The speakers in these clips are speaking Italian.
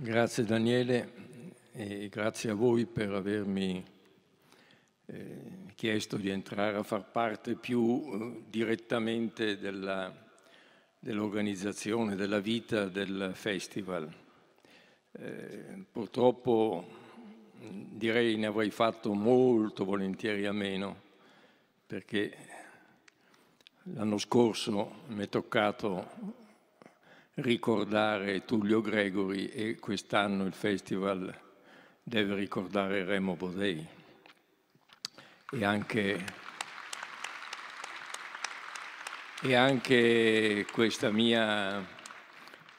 Grazie Daniele e grazie a voi per avermi eh, chiesto di entrare a far parte più eh, direttamente dell'organizzazione, della vita del festival. Eh, purtroppo direi ne avrei fatto molto volentieri a meno perché l'anno scorso mi è toccato ricordare Tullio Gregori e quest'anno il festival deve ricordare Remo Bodei e anche, e anche questa, mia,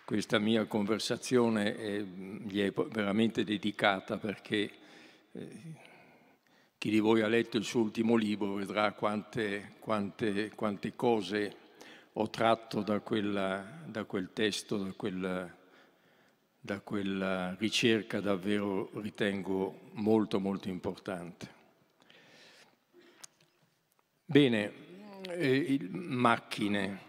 questa, mia, conversazione è, gli è veramente dedicata perché eh, chi di voi ha letto il suo ultimo libro vedrà quante, quante, quante cose ho tratto da, quella, da quel testo, da quella, da quella ricerca davvero ritengo molto molto importante. Bene, eh, macchine.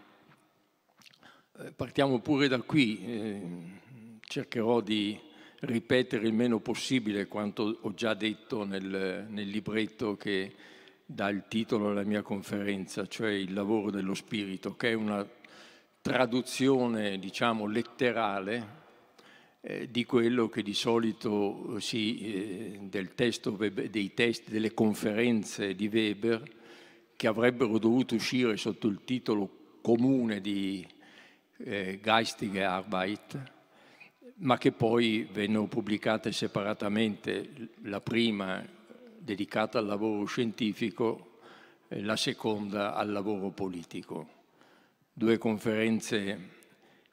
Eh, partiamo pure da qui. Eh, cercherò di ripetere il meno possibile quanto ho già detto nel, nel libretto che dà il titolo alla mia conferenza, cioè il lavoro dello spirito, che è una traduzione, diciamo, letterale eh, di quello che di solito eh, si, eh, testo, dei testi delle conferenze di Weber, che avrebbero dovuto uscire sotto il titolo comune di eh, Geistige Arbeit, ma che poi vennero pubblicate separatamente, la prima dedicata al lavoro scientifico, eh, la seconda al lavoro politico. Due conferenze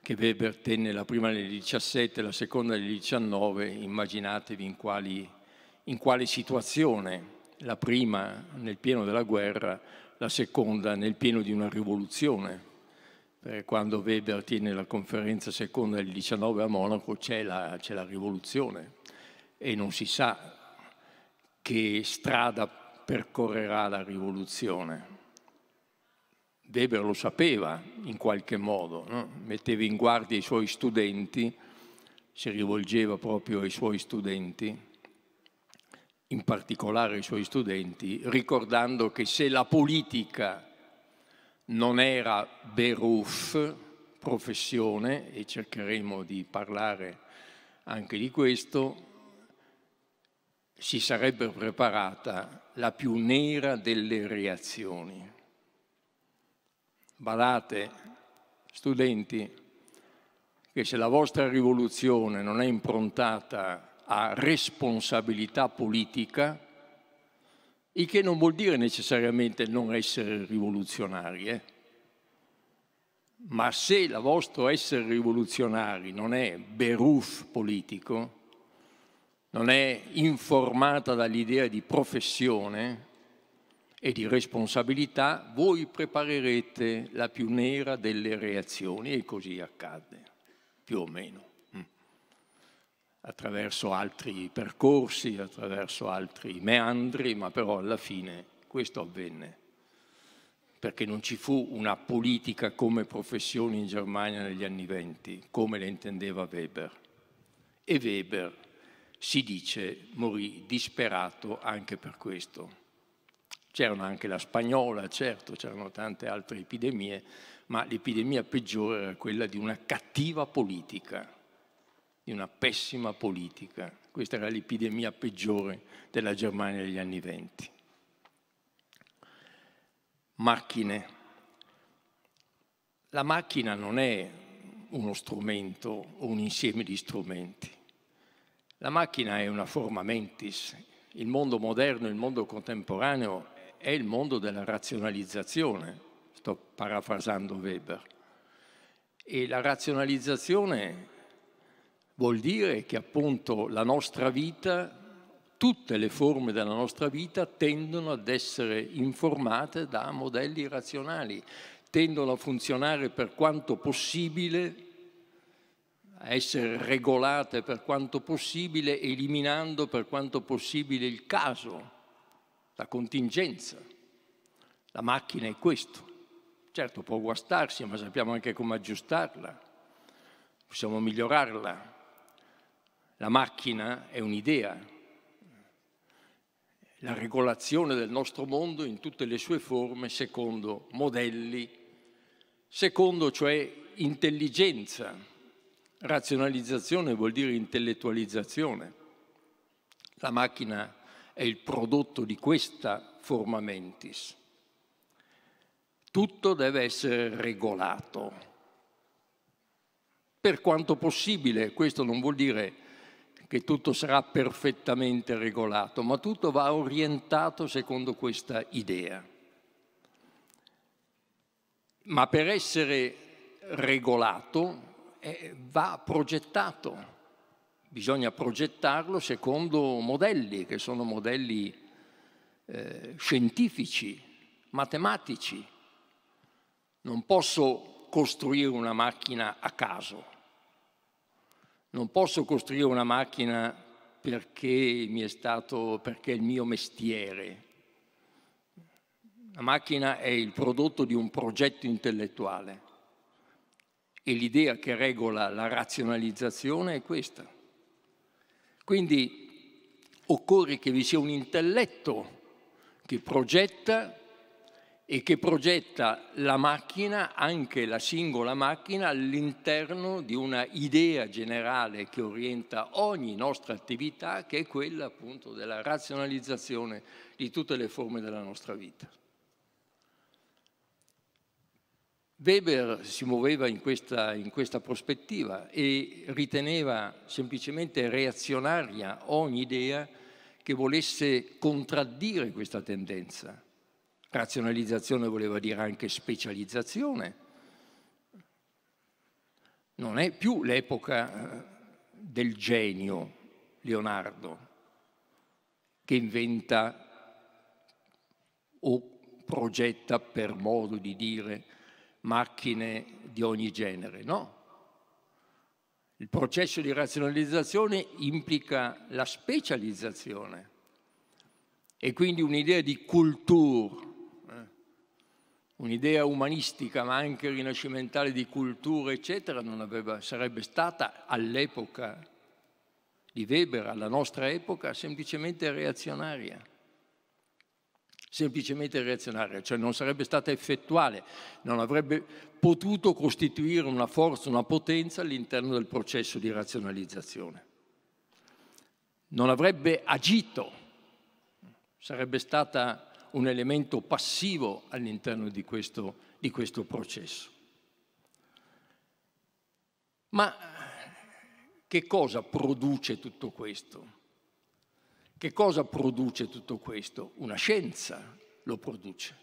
che Weber tenne, la prima nel 17 e la seconda nel 19, immaginatevi in, quali, in quale situazione, la prima nel pieno della guerra, la seconda nel pieno di una rivoluzione. Per quando Weber tiene la conferenza seconda del 19 a Monaco c'è la, la rivoluzione e non si sa che strada percorrerà la rivoluzione. Weber lo sapeva in qualche modo, no? metteva in guardia i suoi studenti, si rivolgeva proprio ai suoi studenti, in particolare ai suoi studenti, ricordando che se la politica non era Beruf, professione, e cercheremo di parlare anche di questo, si sarebbe preparata la più nera delle reazioni. Badate, studenti, che se la vostra rivoluzione non è improntata a responsabilità politica, il che non vuol dire necessariamente non essere rivoluzionari, eh? ma se il vostro essere rivoluzionari non è beruf politico, non è informata dall'idea di professione e di responsabilità, voi preparerete la più nera delle reazioni e così accadde, più o meno, mm. attraverso altri percorsi, attraverso altri meandri, ma però alla fine questo avvenne perché non ci fu una politica come professione in Germania negli anni venti, come le intendeva Weber. E Weber si dice morì disperato anche per questo. C'erano anche la spagnola, certo, c'erano tante altre epidemie, ma l'epidemia peggiore era quella di una cattiva politica, di una pessima politica. Questa era l'epidemia peggiore della Germania degli anni venti. Macchine. La macchina non è uno strumento o un insieme di strumenti. La macchina è una forma mentis. Il mondo moderno, il mondo contemporaneo è il mondo della razionalizzazione, sto parafrasando Weber. E la razionalizzazione vuol dire che appunto la nostra vita, tutte le forme della nostra vita tendono ad essere informate da modelli razionali, tendono a funzionare per quanto possibile a essere regolate per quanto possibile, eliminando per quanto possibile il caso, la contingenza. La macchina è questo. Certo può guastarsi, ma sappiamo anche come aggiustarla, possiamo migliorarla. La macchina è un'idea. La regolazione del nostro mondo in tutte le sue forme secondo modelli, secondo cioè intelligenza Razionalizzazione vuol dire intellettualizzazione. La macchina è il prodotto di questa forma mentis. Tutto deve essere regolato. Per quanto possibile, questo non vuol dire che tutto sarà perfettamente regolato, ma tutto va orientato secondo questa idea. Ma per essere regolato va progettato, bisogna progettarlo secondo modelli che sono modelli eh, scientifici, matematici. Non posso costruire una macchina a caso, non posso costruire una macchina perché mi è stato, perché è il mio mestiere. La macchina è il prodotto di un progetto intellettuale. E l'idea che regola la razionalizzazione è questa. Quindi occorre che vi sia un intelletto che progetta e che progetta la macchina, anche la singola macchina, all'interno di una idea generale che orienta ogni nostra attività, che è quella appunto della razionalizzazione di tutte le forme della nostra vita. Weber si muoveva in questa, in questa, prospettiva e riteneva semplicemente reazionaria ogni idea che volesse contraddire questa tendenza. Razionalizzazione voleva dire anche specializzazione. Non è più l'epoca eh, del genio Leonardo che inventa o progetta, per modo di dire, macchine di ogni genere, no? Il processo di razionalizzazione implica la specializzazione e quindi un'idea di cultura, eh. un'idea umanistica ma anche rinascimentale di cultura, eccetera, aveva, sarebbe stata all'epoca di Weber, alla nostra epoca, semplicemente reazionaria semplicemente reazionaria, cioè non sarebbe stata effettuale, non avrebbe potuto costituire una forza, una potenza all'interno del processo di razionalizzazione. Non avrebbe agito, sarebbe stata un elemento passivo all'interno di questo, di questo processo. Ma che cosa produce tutto questo? Che cosa produce tutto questo? Una scienza lo produce.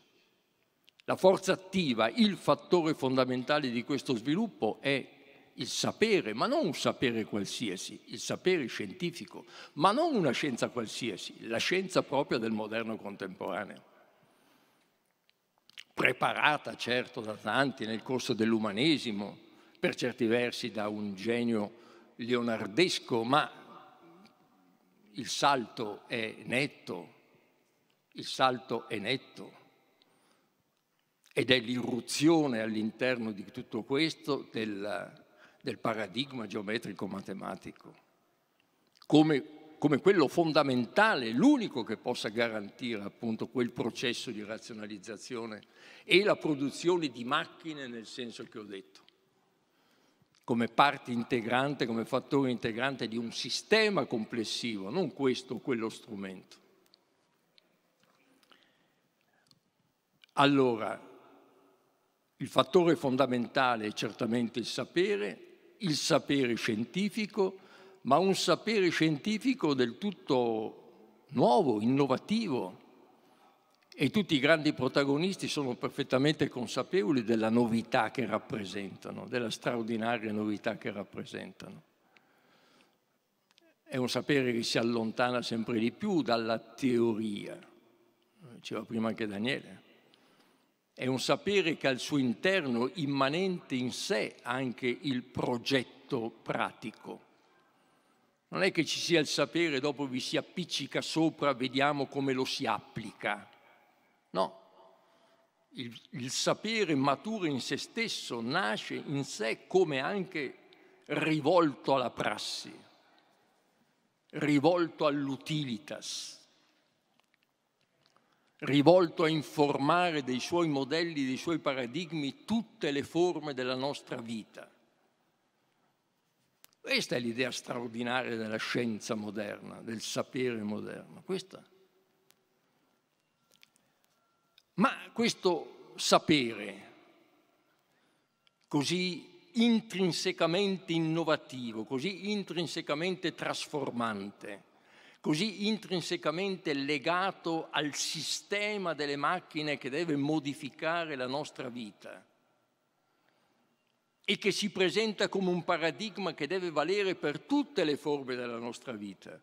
La forza attiva, il fattore fondamentale di questo sviluppo è il sapere, ma non un sapere qualsiasi, il sapere scientifico, ma non una scienza qualsiasi, la scienza propria del moderno contemporaneo. Preparata certo da tanti nel corso dell'umanesimo, per certi versi da un genio leonardesco, ma il salto è netto, il salto è netto. Ed è l'irruzione all'interno di tutto questo del, del paradigma geometrico-matematico, come, come quello fondamentale, l'unico che possa garantire appunto quel processo di razionalizzazione e la produzione di macchine nel senso che ho detto come parte integrante, come fattore integrante di un sistema complessivo, non questo o quello strumento. Allora, il fattore fondamentale è certamente il sapere, il sapere scientifico, ma un sapere scientifico del tutto nuovo, innovativo, e tutti i grandi protagonisti sono perfettamente consapevoli della novità che rappresentano, della straordinaria novità che rappresentano. È un sapere che si allontana sempre di più dalla teoria, diceva prima anche Daniele. È un sapere che ha al suo interno, immanente in sé, anche il progetto pratico. Non è che ci sia il sapere, dopo vi si appiccica sopra, vediamo come lo si applica No, il, il sapere maturo in se stesso nasce in sé come anche rivolto alla prassi, rivolto all'utilitas, rivolto a informare dei suoi modelli, dei suoi paradigmi, tutte le forme della nostra vita. Questa è l'idea straordinaria della scienza moderna, del sapere moderno. Questa ma questo sapere così intrinsecamente innovativo, così intrinsecamente trasformante, così intrinsecamente legato al sistema delle macchine che deve modificare la nostra vita e che si presenta come un paradigma che deve valere per tutte le forme della nostra vita.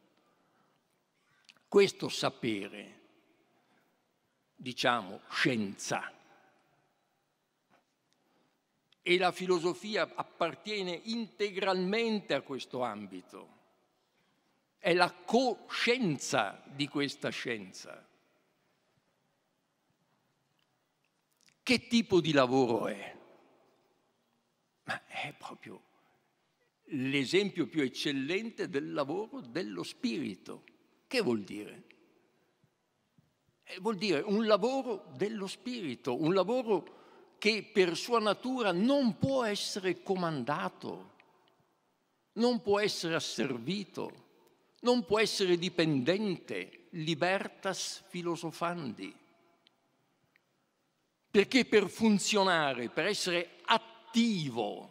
Questo sapere diciamo, scienza. E la filosofia appartiene integralmente a questo ambito. È la coscienza di questa scienza. Che tipo di lavoro è? Ma è proprio l'esempio più eccellente del lavoro dello spirito. Che vuol dire? Eh, vuol dire un lavoro dello spirito, un lavoro che per sua natura non può essere comandato, non può essere asservito, non può essere dipendente, libertas filosofandi. Perché per funzionare, per essere attivo,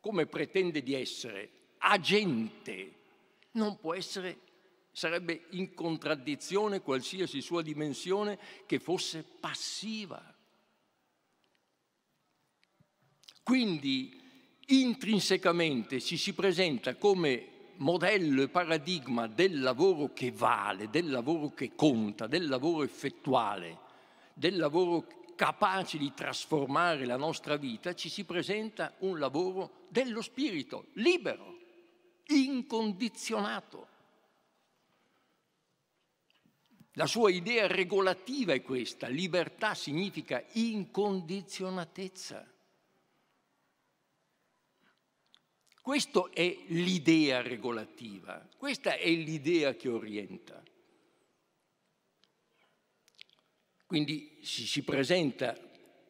come pretende di essere, agente, non può essere sarebbe in contraddizione qualsiasi sua dimensione che fosse passiva. Quindi intrinsecamente ci si presenta come modello e paradigma del lavoro che vale, del lavoro che conta, del lavoro effettuale, del lavoro capace di trasformare la nostra vita, ci si presenta un lavoro dello spirito, libero, incondizionato. La sua idea regolativa è questa, libertà significa incondizionatezza. Questa è l'idea regolativa, questa è l'idea che orienta. Quindi si, si presenta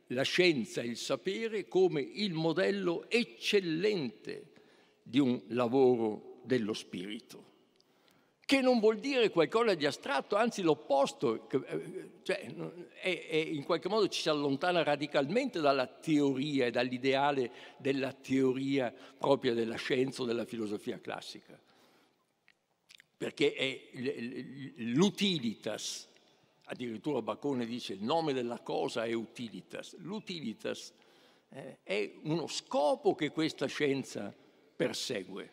la scienza, e il sapere, come il modello eccellente di un lavoro dello spirito che non vuol dire qualcosa di astratto, anzi l'opposto, eh, cioè, è, è, in qualche modo ci si allontana radicalmente dalla teoria e dall'ideale della teoria propria della scienza o della filosofia classica, perché è l'utilitas, addirittura Bacone dice il nome della cosa è utilitas, l'utilitas eh, è uno scopo che questa scienza persegue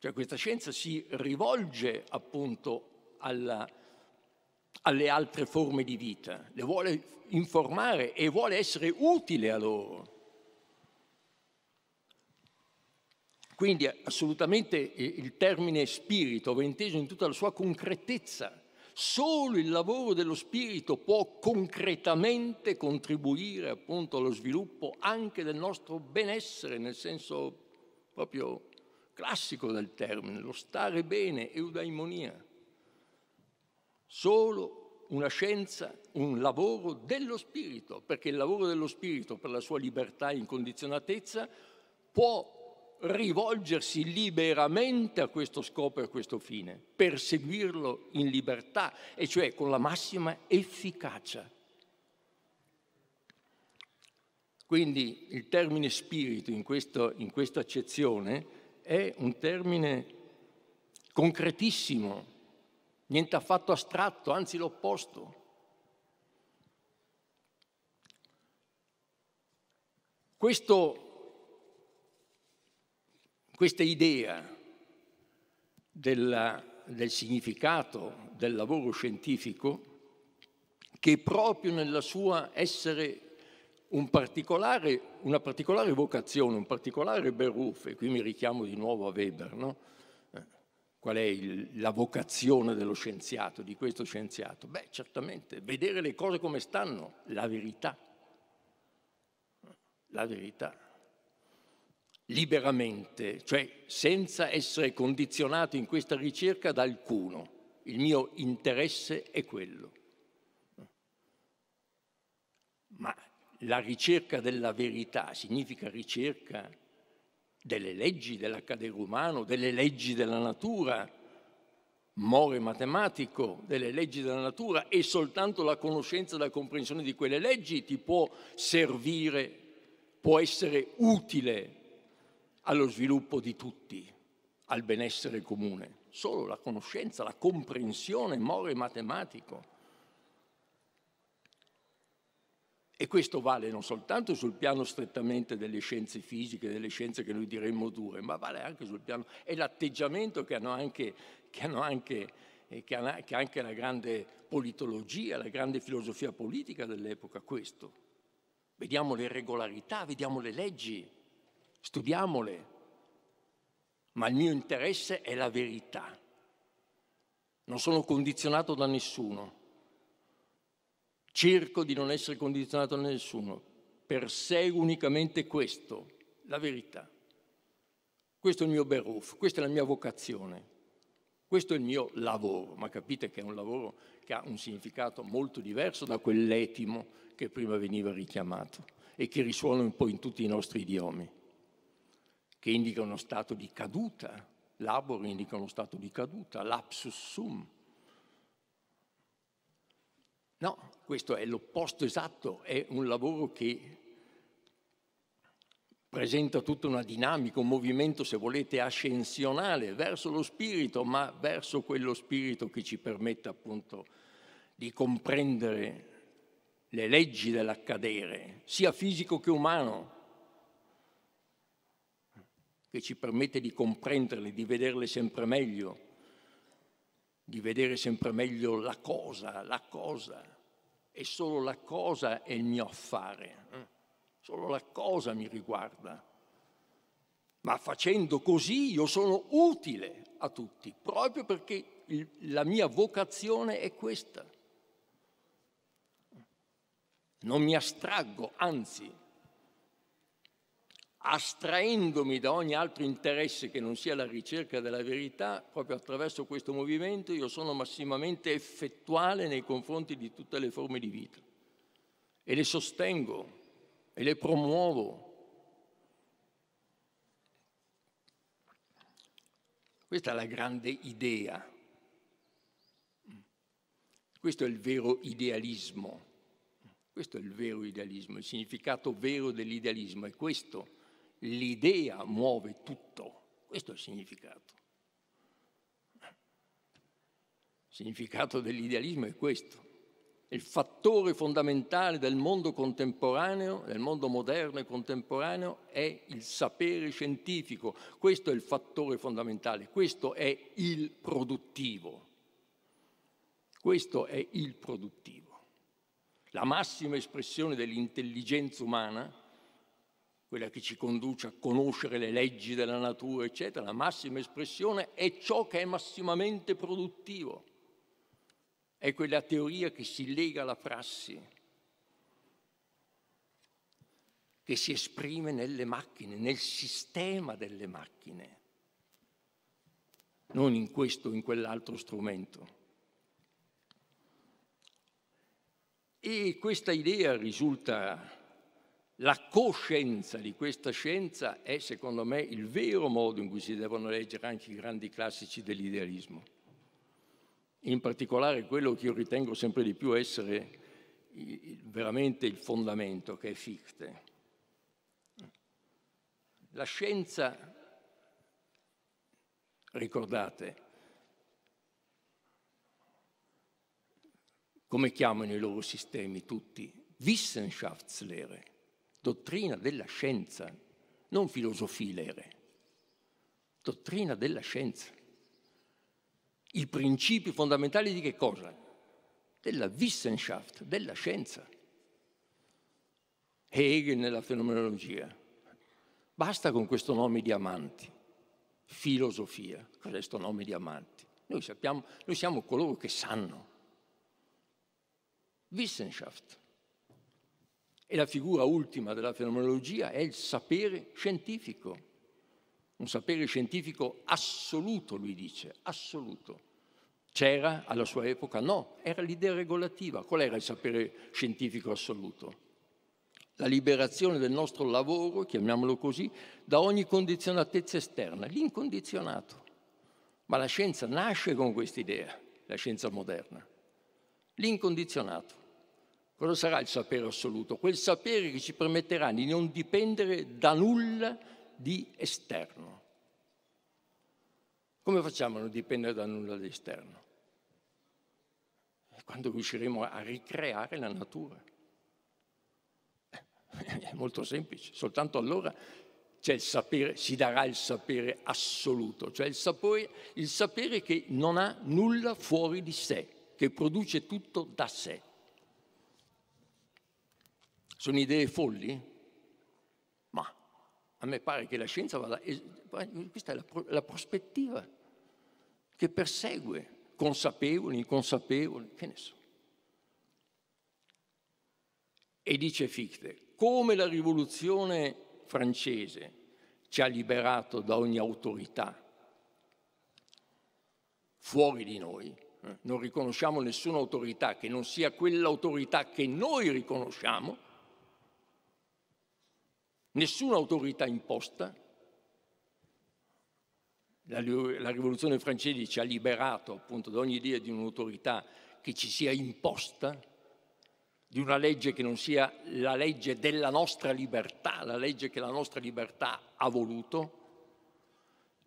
cioè questa scienza si rivolge appunto alla, alle altre forme di vita, le vuole informare e vuole essere utile a loro. Quindi assolutamente il termine spirito va inteso in tutta la sua concretezza. Solo il lavoro dello spirito può concretamente contribuire appunto allo sviluppo anche del nostro benessere, nel senso proprio classico del termine, lo stare bene, eudaimonia. Solo una scienza, un lavoro dello spirito, perché il lavoro dello spirito per la sua libertà e incondizionatezza può rivolgersi liberamente a questo scopo e a questo fine, perseguirlo in libertà, e cioè con la massima efficacia. Quindi il termine spirito in, questo, in questa accezione è un termine concretissimo, niente affatto astratto, anzi l'opposto. Questo, questa idea della, del significato del lavoro scientifico, che proprio nella sua essere un particolare, una particolare vocazione, un particolare berruffo, e qui mi richiamo di nuovo a Weber, no? Eh, qual è il, la vocazione dello scienziato, di questo scienziato? Beh, certamente, vedere le cose come stanno, la verità, la verità, liberamente, cioè senza essere condizionato in questa ricerca da alcuno. Il mio interesse è quello. Ma la ricerca della verità significa ricerca delle leggi dell'accadere umano, delle leggi della natura, more matematico delle leggi della natura e soltanto la conoscenza e la comprensione di quelle leggi ti può servire, può essere utile allo sviluppo di tutti, al benessere comune. Solo la conoscenza, la comprensione more matematico E questo vale non soltanto sul piano strettamente delle scienze fisiche, delle scienze che noi diremmo dure, ma vale anche sul piano... è l'atteggiamento che hanno anche, che hanno anche eh, che ha anche la grande politologia, la grande filosofia politica dell'epoca, questo. Vediamo le regolarità, vediamo le leggi, studiamole, ma il mio interesse è la verità. Non sono condizionato da nessuno. Cerco di non essere condizionato da nessuno. Perseguo unicamente questo, la verità. Questo è il mio beruf, questa è la mia vocazione, questo è il mio lavoro, ma capite che è un lavoro che ha un significato molto diverso da quell'etimo che prima veniva richiamato e che risuona un po' in tutti i nostri idiomi, che indica uno stato di caduta, labor indica uno stato di caduta, lapsus sum, No, questo è l'opposto esatto, è un lavoro che presenta tutta una dinamica, un movimento, se volete, ascensionale verso lo spirito, ma verso quello spirito che ci permette appunto di comprendere le leggi dell'accadere, sia fisico che umano, che ci permette di comprenderle, di vederle sempre meglio, di vedere sempre meglio la cosa, la cosa è solo la cosa è il mio affare, mm. solo la cosa mi riguarda. Ma facendo così io sono utile a tutti, proprio perché la mia vocazione è questa. Non mi astraggo, anzi astraendomi da ogni altro interesse che non sia la ricerca della verità, proprio attraverso questo movimento io sono massimamente effettuale nei confronti di tutte le forme di vita e le sostengo e le promuovo. Questa è la grande idea, questo è il vero idealismo, questo è il vero idealismo, il significato vero dell'idealismo è questo l'idea muove tutto. Questo è il significato. Il significato dell'idealismo è questo. Il fattore fondamentale del mondo contemporaneo, del mondo moderno e contemporaneo, è il sapere scientifico. Questo è il fattore fondamentale, questo è il produttivo. Questo è il produttivo. La massima espressione dell'intelligenza umana quella che ci conduce a conoscere le leggi della natura, eccetera, la massima espressione è ciò che è massimamente produttivo. È quella teoria che si lega alla prassi, che si esprime nelle macchine, nel sistema delle macchine, non in questo o in quell'altro strumento. E questa idea risulta la coscienza di questa scienza è, secondo me, il vero modo in cui si devono leggere anche i grandi classici dell'idealismo, in particolare quello che io ritengo sempre di più essere veramente il fondamento, che è Fichte. La scienza, ricordate, come chiamano i loro sistemi tutti? Wissenschaftslehre dottrina della scienza, non filosofie lere, dottrina della scienza. I principi fondamentali di che cosa? Della Wissenschaft, della scienza. Hegel nella fenomenologia. Basta con questo nome di amanti. Filosofia, cos'è questo nome di amanti? Noi sappiamo, noi siamo coloro che sanno. Wissenschaft. E la figura ultima della fenomenologia è il sapere scientifico, un sapere scientifico assoluto, lui dice, assoluto. C'era alla sua epoca? No, era l'idea regolativa. Qual era il sapere scientifico assoluto? La liberazione del nostro lavoro, chiamiamolo così, da ogni condizionatezza esterna, l'incondizionato. Ma la scienza nasce con quest'idea, la scienza moderna, l'incondizionato. Cosa sarà il sapere assoluto? Quel sapere che ci permetterà di non dipendere da nulla di esterno. Come facciamo a non dipendere da nulla di esterno? Eh, quando riusciremo a ricreare la natura. Eh, è molto semplice, soltanto allora sapere, si darà il sapere assoluto, cioè il sapere, il sapere che non ha nulla fuori di sé, che produce tutto da sé. Sono idee folli? Ma a me pare che la scienza vada... Questa è la, la prospettiva che persegue, consapevoli, inconsapevoli, che ne so. E dice Fichte, come la rivoluzione francese ci ha liberato da ogni autorità fuori di noi, eh, non riconosciamo nessuna autorità che non sia quell'autorità che noi riconosciamo, nessuna autorità imposta. La, la rivoluzione francese ci ha liberato appunto da ogni idea di un'autorità che ci sia imposta, di una legge che non sia la legge della nostra libertà, la legge che la nostra libertà ha voluto.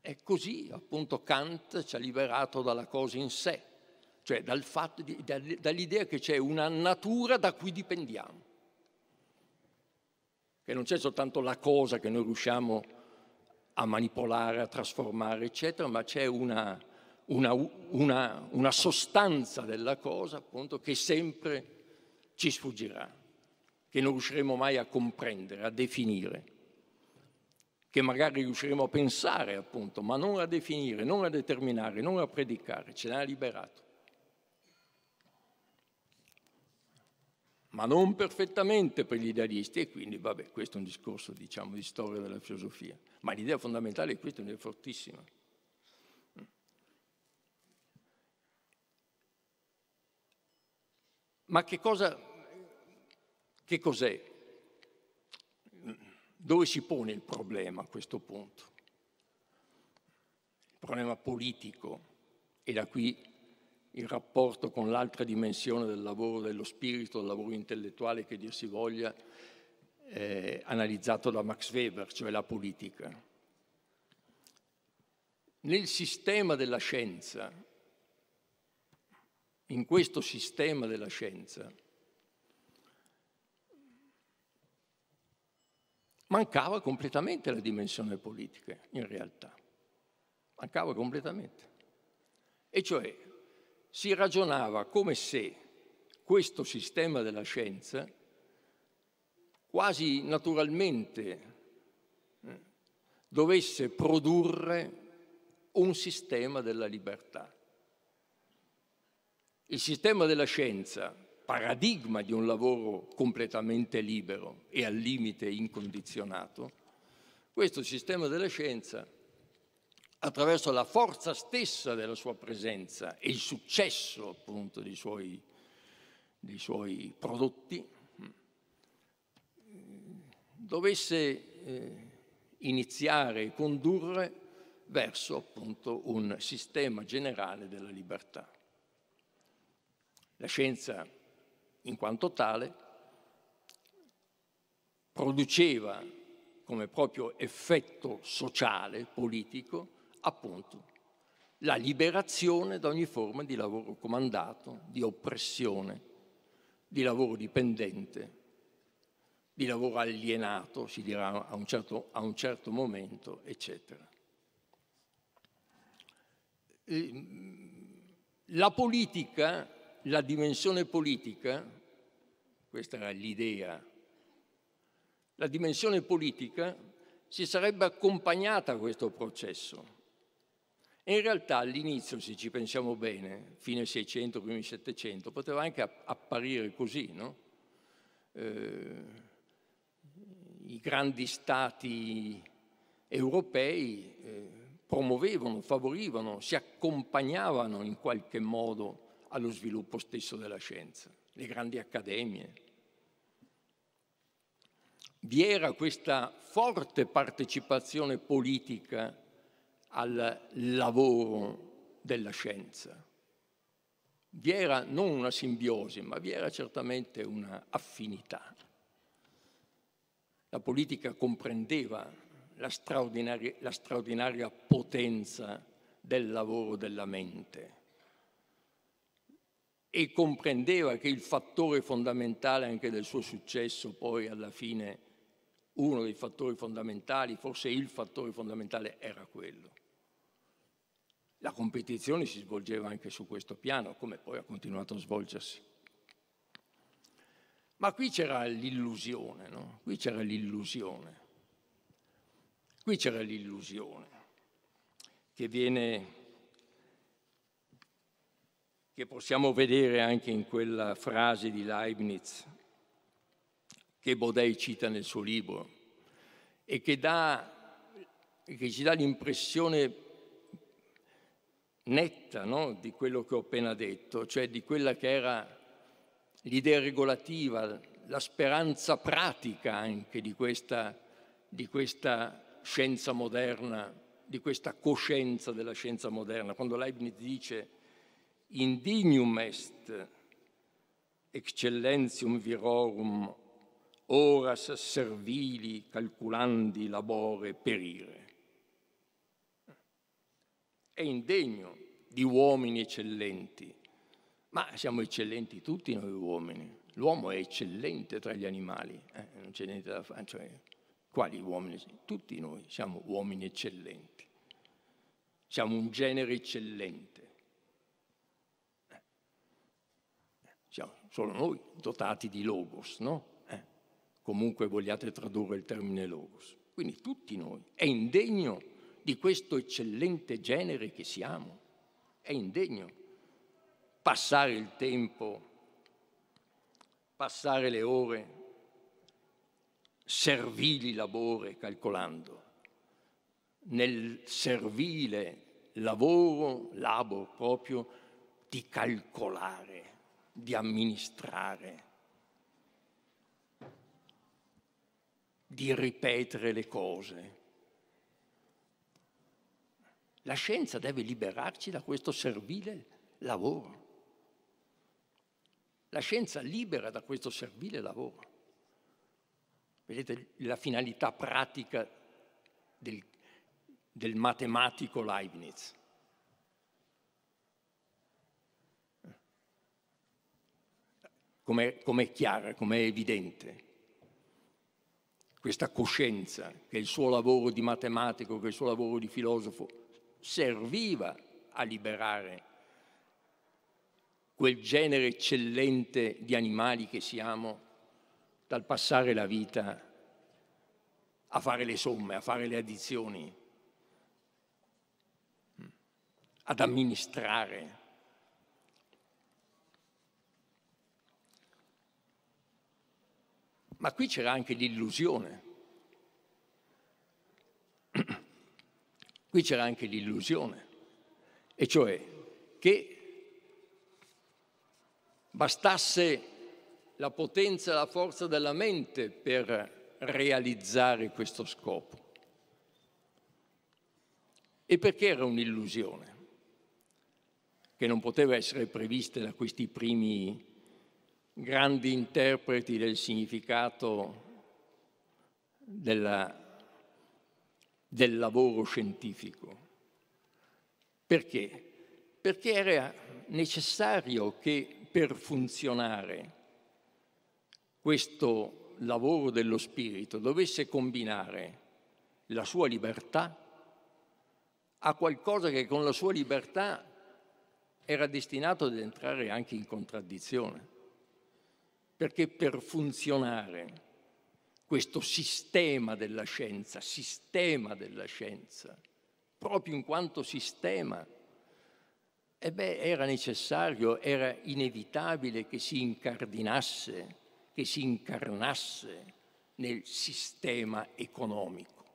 E così appunto Kant ci ha liberato dalla cosa in sé, cioè dal di, dall'idea che c'è una natura da cui dipendiamo e non c'è soltanto la cosa che noi riusciamo a manipolare, a trasformare, eccetera, ma c'è una, una, una, una sostanza della cosa appunto che sempre ci sfuggirà, che non riusciremo mai a comprendere, a definire che magari riusciremo a pensare appunto, ma non a definire, non a determinare, non a predicare, ce l'ha liberato. ma non perfettamente per gli idealisti e quindi, vabbè, questo è un discorso, diciamo, di storia della filosofia. Ma l'idea fondamentale è questa, è un'idea fortissima. Mm. Ma che cosa, che cos'è? Dove si pone il problema a questo punto? Il problema politico, e da qui il rapporto con l'altra dimensione del lavoro, dello spirito, del lavoro intellettuale che dir si voglia, eh, analizzato da Max Weber, cioè la politica. Nel sistema della scienza, in questo sistema della scienza, mancava completamente la dimensione politica, in realtà. Mancava completamente. E cioè si ragionava come se questo sistema della scienza quasi naturalmente eh, dovesse produrre un sistema della libertà. Il sistema della scienza, paradigma di un lavoro completamente libero e al limite incondizionato, questo sistema della scienza attraverso la forza stessa della sua presenza e il successo appunto dei suoi, dei suoi prodotti, mm, dovesse eh, iniziare e condurre verso appunto un sistema generale della libertà. La scienza in quanto tale produceva come proprio effetto sociale, politico, appunto la liberazione da ogni forma di lavoro comandato, di oppressione, di lavoro dipendente, di lavoro alienato, si dirà a un certo, a un certo momento, eccetera. Mm, la politica, la dimensione politica, questa era l'idea, la dimensione politica si sarebbe accompagnata a questo processo in realtà all'inizio, se ci pensiamo bene, fine 600, primi 700, poteva anche apparire così, no? eh, I grandi stati europei eh, promuovevano, favorivano, si accompagnavano in qualche modo allo sviluppo stesso della scienza, le grandi accademie. Vi era questa forte partecipazione politica al lavoro della scienza. Vi era non una simbiosi, ma vi era certamente una affinità. La politica comprendeva la straordinaria, la straordinaria potenza del lavoro della mente e comprendeva che il fattore fondamentale anche del suo successo poi alla fine, uno dei fattori fondamentali, forse il fattore fondamentale era quello. La competizione si svolgeva anche su questo piano, come poi ha continuato a svolgersi. Ma qui c'era l'illusione, no? Qui c'era l'illusione. Qui c'era l'illusione che viene che possiamo vedere anche in quella frase di Leibniz che Bodei cita nel suo libro e che, dà, che ci dà l'impressione netta no? di quello che ho appena detto, cioè di quella che era l'idea regolativa, la speranza pratica anche di questa, di questa scienza moderna, di questa coscienza della scienza moderna. Quando Leibniz dice indignum est excellentium virorum, oras servili calculandi labore perire è indegno di uomini eccellenti. Ma siamo eccellenti tutti noi uomini. L'uomo è eccellente tra gli animali, eh? non c'è niente da fare. Cioè, quali uomini? Tutti noi siamo uomini eccellenti. Siamo un genere eccellente. Eh? Siamo solo noi dotati di logos, no? Eh? Comunque vogliate tradurre il termine logos. Quindi tutti noi. È indegno di questo eccellente genere che siamo. È indegno passare il tempo, passare le ore, servili lavoro calcolando. Nel servile lavoro, labor proprio, di calcolare, di amministrare, di ripetere le cose, la scienza deve liberarci da questo servile lavoro. La scienza libera da questo servile lavoro. Vedete la finalità pratica del, del matematico Leibniz. Com'è, com'è chiara, com'è evidente questa coscienza che il suo lavoro di matematico, che il suo lavoro di filosofo serviva a liberare quel genere eccellente di animali che siamo dal passare la vita a fare le somme, a fare le addizioni, ad amministrare. Ma qui c'era anche l'illusione Qui c'era anche l'illusione, e cioè che bastasse la potenza e la forza della mente per realizzare questo scopo. E perché era un'illusione che non poteva essere prevista da questi primi grandi interpreti del significato della del lavoro scientifico. Perché? Perché era necessario che per funzionare questo lavoro dello spirito dovesse combinare la sua libertà a qualcosa che con la sua libertà era destinato ad entrare anche in contraddizione. Perché per funzionare questo sistema della scienza, sistema della scienza, proprio in quanto sistema. E beh, era necessario, era inevitabile che si incardinasse, che si incarnasse nel sistema economico.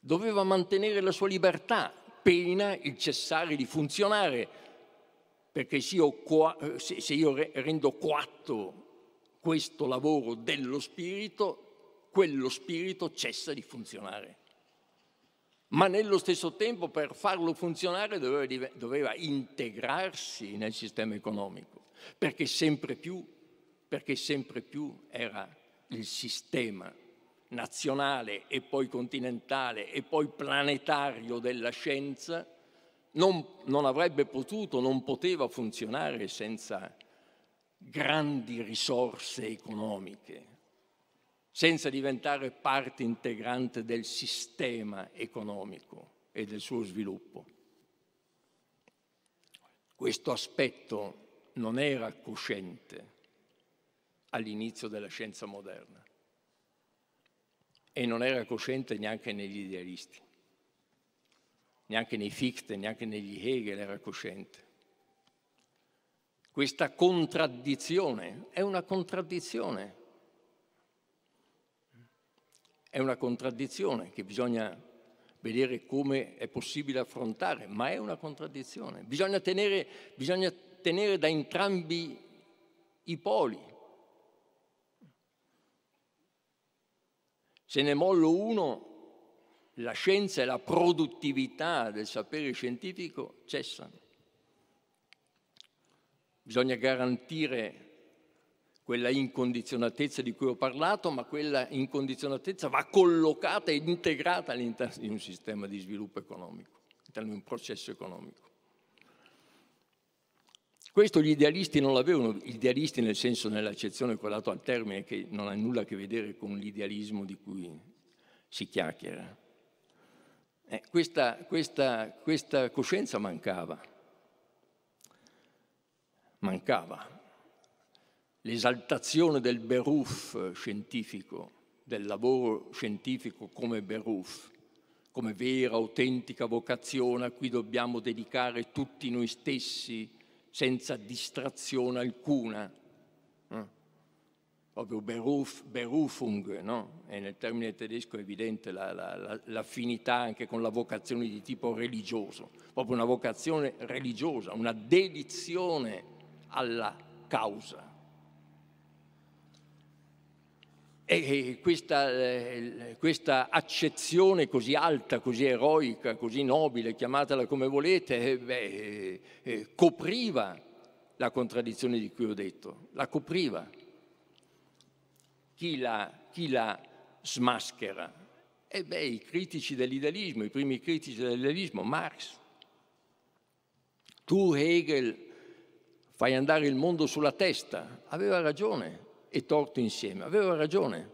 Doveva mantenere la sua libertà, pena il cessare di funzionare, perché se io, se io rendo coatto questo lavoro dello spirito, quello spirito cessa di funzionare. Ma nello stesso tempo per farlo funzionare doveva, doveva integrarsi nel sistema economico, perché sempre più, perché sempre più era il sistema nazionale e poi continentale e poi planetario della scienza non, non, avrebbe potuto, non poteva funzionare senza grandi risorse economiche, senza diventare parte integrante del sistema economico e del suo sviluppo. Questo aspetto non era cosciente all'inizio della scienza moderna e non era cosciente neanche negli idealisti, neanche nei Fichte, neanche negli Hegel era cosciente questa contraddizione. È una contraddizione. È una contraddizione che bisogna vedere come è possibile affrontare, ma è una contraddizione. Bisogna tenere, bisogna tenere da entrambi i poli. Se ne mollo uno, la scienza e la produttività del sapere scientifico cessano. Bisogna garantire quella incondizionatezza di cui ho parlato, ma quella incondizionatezza va collocata e integrata all'interno di un sistema di sviluppo economico, all'interno di un processo economico. Questo gli idealisti non l'avevano, idealisti nel senso, nell'accezione che ho dato al termine, che non ha nulla a che vedere con l'idealismo di cui si chiacchiera. Eh, questa, questa, questa coscienza mancava mancava. L'esaltazione del beruf scientifico, del lavoro scientifico come beruf, come vera, autentica vocazione a cui dobbiamo dedicare tutti noi stessi senza distrazione alcuna. Eh? Proprio beruf, berufung, no? e nel termine tedesco è evidente la, la, la, l'affinità anche con la vocazione di tipo religioso, proprio una vocazione religiosa, una dedizione alla causa. E questa, eh, questa accezione così alta, così eroica, così nobile, chiamatela come volete, eh, beh, eh, copriva la contraddizione di cui ho detto, la copriva. Chi la, chi la smaschera? E beh, i critici dell'idealismo, i primi critici dell'idealismo, Marx. Tu Hegel fai andare il mondo sulla testa. Aveva ragione e torto insieme, aveva ragione.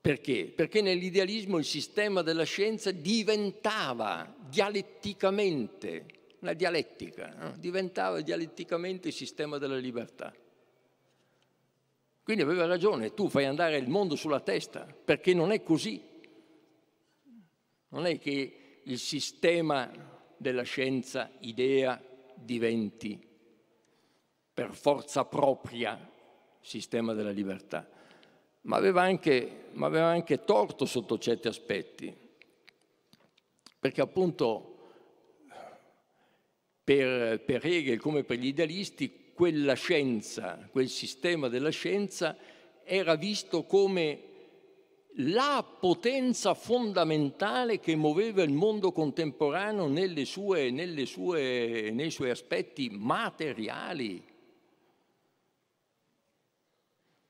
Perché? Perché nell'idealismo il sistema della scienza diventava dialetticamente, una dialettica, no? Eh, diventava dialetticamente il sistema della libertà. Quindi aveva ragione, tu fai andare il mondo sulla testa, perché non è così. Non è che il sistema della scienza idea diventi per forza propria sistema della libertà, ma aveva anche, ma aveva anche torto sotto certi aspetti, perché appunto per, per Hegel come per gli idealisti quella scienza, quel sistema della scienza era visto come la potenza fondamentale che muoveva il mondo contemporaneo nelle sue, nelle sue, nei suoi aspetti materiali,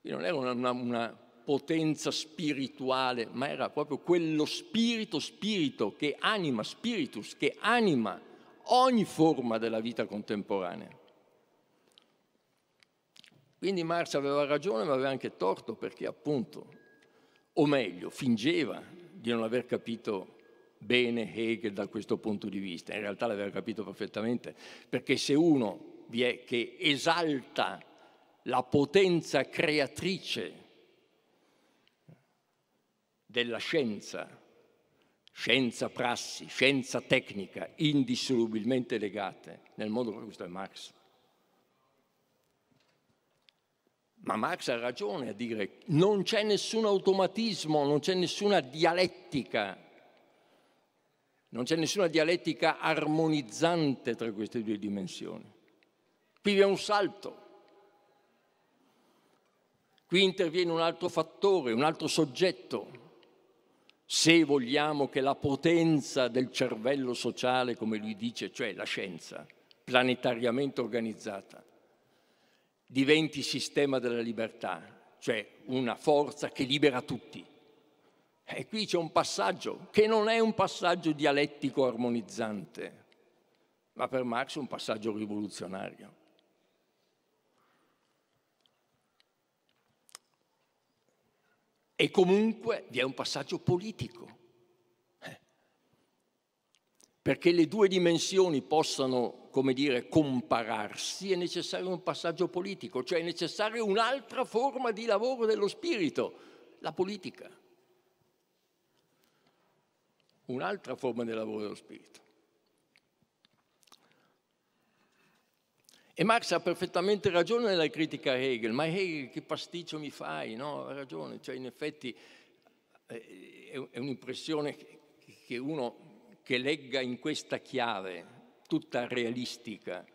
quindi non era una, una, una potenza spirituale, ma era proprio quello spirito, spirito che anima, spiritus, che anima ogni forma della vita contemporanea. Quindi Marx aveva ragione, ma aveva anche torto, perché appunto, o meglio, fingeva di non aver capito bene Hegel da questo punto di vista. In realtà l'aveva capito perfettamente, perché se uno vi è che esalta la potenza creatrice della scienza, scienza prassi, scienza tecnica, indissolubilmente legate nel modo per è Marx. Ma Marx ha ragione a dire non c'è nessun automatismo, non c'è nessuna dialettica, non c'è nessuna dialettica armonizzante tra queste due dimensioni. Qui vi è un salto. Qui interviene un altro fattore, un altro soggetto. Se vogliamo che la potenza del cervello sociale, come lui dice, cioè la scienza, planetariamente organizzata, diventi sistema della libertà, cioè una forza che libera tutti. E qui c'è un passaggio che non è un passaggio dialettico armonizzante, ma per Marx è un passaggio rivoluzionario. E comunque vi è un passaggio politico. Eh. Perché le due dimensioni possano, come dire, compararsi, è necessario un passaggio politico, cioè è necessaria un'altra forma di lavoro dello spirito, la politica. Un'altra forma di lavoro dello spirito. E Marx ha perfettamente ragione nella critica a Hegel, ma Hegel che pasticcio mi fai? No, ha ragione, cioè in effetti eh, è un'impressione che uno che legga in questa chiave, tutta realistica,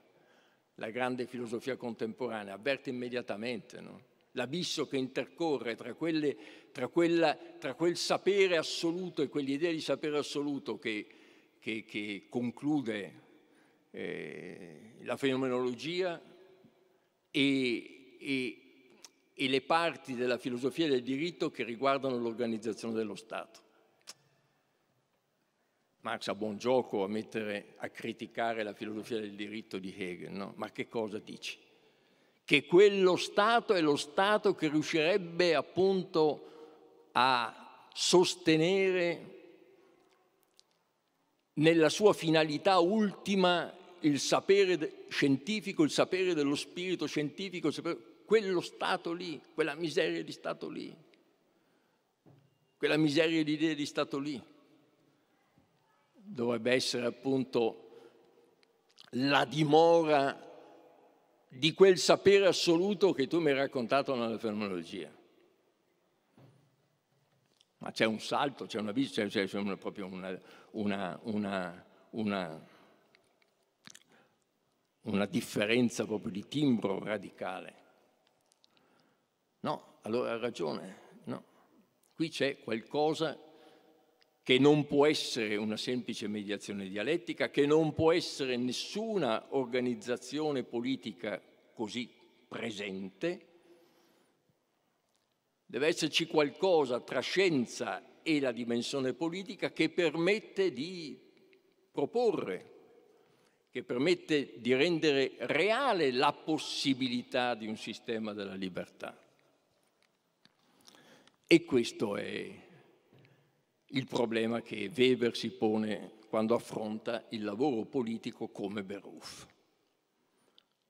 la grande filosofia contemporanea, avverte immediatamente no? l'abisso che intercorre tra, quelle, tra, quella, tra, quel sapere assoluto e quell'idea di sapere assoluto che, che, che conclude eh, la fenomenologia e, e, e le parti della filosofia del diritto che riguardano l'organizzazione dello Stato. Marx ha buon gioco a, mettere, a criticare la filosofia del diritto di Hegel, no? ma che cosa dici? Che quello Stato è lo Stato che riuscirebbe appunto a sostenere nella sua finalità ultima il sapere scientifico, il sapere dello spirito scientifico, sapere, quello stato lì, quella miseria di stato lì, quella miseria di idee di stato lì. Dovrebbe essere appunto la dimora di quel sapere assoluto che tu mi hai raccontato nella fenomenologia. Ma c'è un salto, c'è una vista, c'è, proprio una, una, una, una una differenza proprio di timbro radicale. No, allora ha ragione, no. Qui c'è qualcosa che non può essere una semplice mediazione dialettica, che non può essere nessuna organizzazione politica così presente. Deve esserci qualcosa tra scienza e la dimensione politica che permette di proporre che permette di rendere reale la possibilità di un sistema della libertà. E questo è il problema che Weber si pone quando affronta il lavoro politico come Beruf.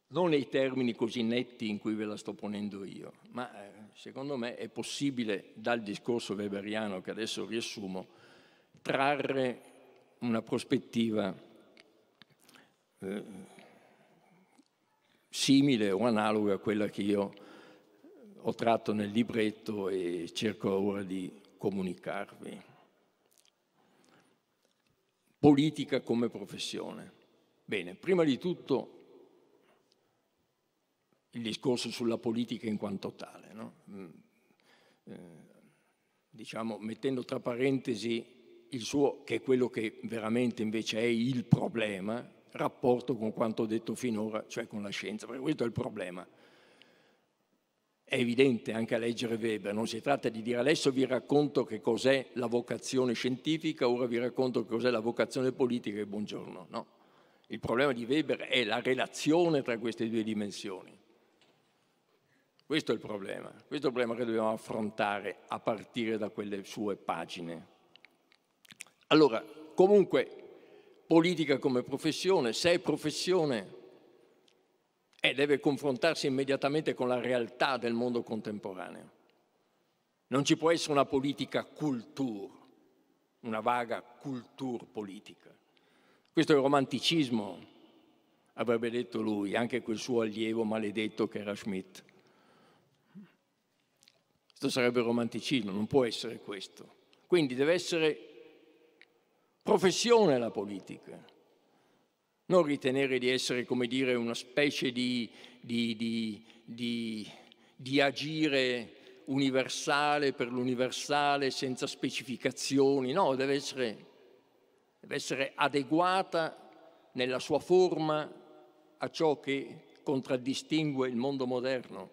Non nei termini così netti in cui ve la sto ponendo io, ma eh, secondo me è possibile dal discorso weberiano che adesso riassumo trarre una prospettiva simile o analoga a quella che io ho tratto nel libretto e cerco ora di comunicarvi. Politica come professione. Bene, prima di tutto il discorso sulla politica in quanto tale. No? Mm, eh, diciamo, mettendo tra parentesi il suo, che è quello che veramente invece è il problema, rapporto con quanto detto finora, cioè con la scienza, perché questo è il problema. È evidente anche a leggere Weber, non si tratta di dire adesso vi racconto che cos'è la vocazione scientifica, ora vi racconto che cos'è la vocazione politica e buongiorno, no. Il problema di Weber è la relazione tra queste due dimensioni. Questo è il problema, questo è il problema che dobbiamo affrontare a partire da quelle sue pagine. Allora, comunque politica come professione, se è professione e eh, deve confrontarsi immediatamente con la realtà del mondo contemporaneo. Non ci può essere una politica culture, una vaga culture politica. Questo è il romanticismo, avrebbe detto lui, anche quel suo allievo maledetto che era Schmidt. Questo sarebbe il romanticismo, non può essere questo. Quindi deve essere professione la politica, non ritenere di essere, come dire, una specie di, di, di, di, di agire universale per l'universale senza specificazioni, no, deve essere, deve essere adeguata nella sua forma a ciò che contraddistingue il mondo moderno,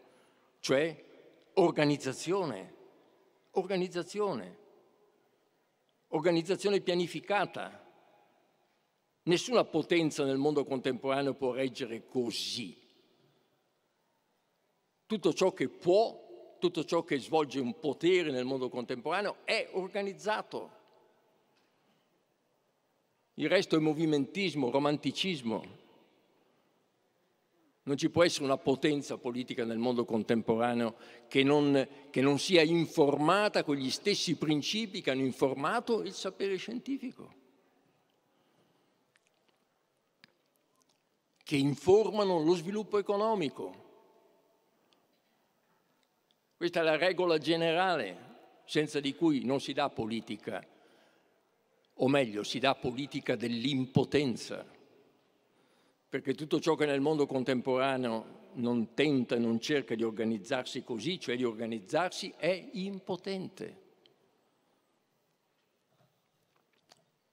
cioè organizzazione, organizzazione organizzazione pianificata. Nessuna potenza nel mondo contemporaneo può reggere così. Tutto ciò che può, tutto ciò che svolge un potere nel mondo contemporaneo è organizzato. Il resto è movimentismo, romanticismo. Non ci può essere una potenza politica nel mondo contemporaneo che non, che non sia informata con gli stessi principi che hanno informato il sapere scientifico, che informano lo sviluppo economico. Questa è la regola generale senza di cui non si dà politica, o meglio, si dà politica dell'impotenza perché tutto ciò che nel mondo contemporaneo non tenta e non cerca di organizzarsi così, cioè di organizzarsi, è impotente.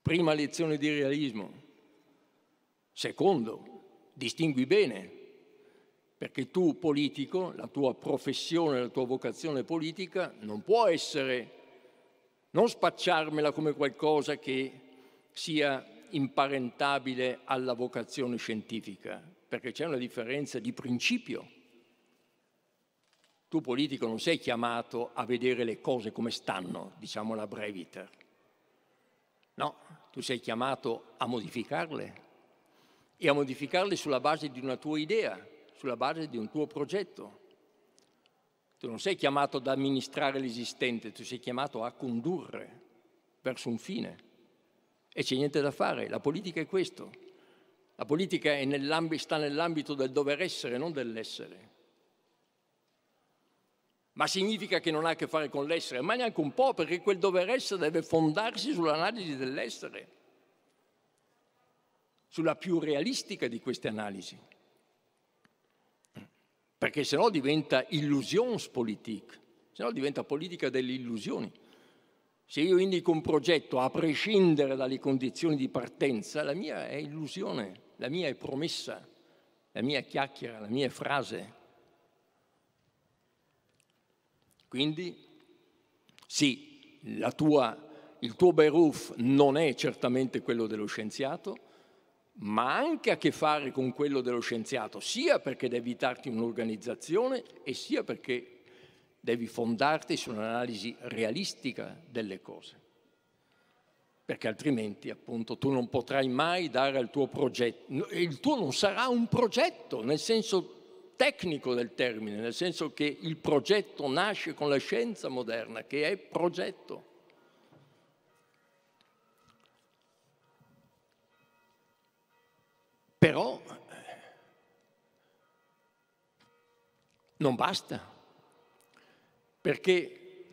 Prima lezione di realismo. Secondo, distingui bene, perché tu politico, la tua professione, la tua vocazione politica non può essere, non spacciarmela come qualcosa che sia imparentabile alla vocazione scientifica, perché c'è una differenza di principio. Tu politico non sei chiamato a vedere le cose come stanno, diciamo la breviter. No, tu sei chiamato a modificarle e a modificarle sulla base di una tua idea, sulla base di un tuo progetto. Tu non sei chiamato ad amministrare l'esistente, tu sei chiamato a condurre verso un fine. E c'è niente da fare, la politica è questo. La politica nell'ambito, sta nell'ambito del dover essere, non dell'essere. Ma significa che non ha a che fare con l'essere, ma neanche un po', perché quel dover essere deve fondarsi sull'analisi dell'essere, sulla più realistica di queste analisi. Perché se no diventa illusionspolitik, se no diventa politica delle illusioni. Se io indico un progetto a prescindere dalle condizioni di partenza, la mia è illusione, la mia è promessa, la mia è chiacchiera, la mia è frase. Quindi, sì, tua, il tuo Beruf non è certamente quello dello scienziato, ma anche a che fare con quello dello scienziato, sia perché devi darti un'organizzazione e sia perché devi fondarti su un'analisi realistica delle cose, perché altrimenti appunto tu non potrai mai dare al tuo progetto, il tuo non sarà un progetto nel senso tecnico del termine, nel senso che il progetto nasce con la scienza moderna che è progetto. Però eh, non basta perché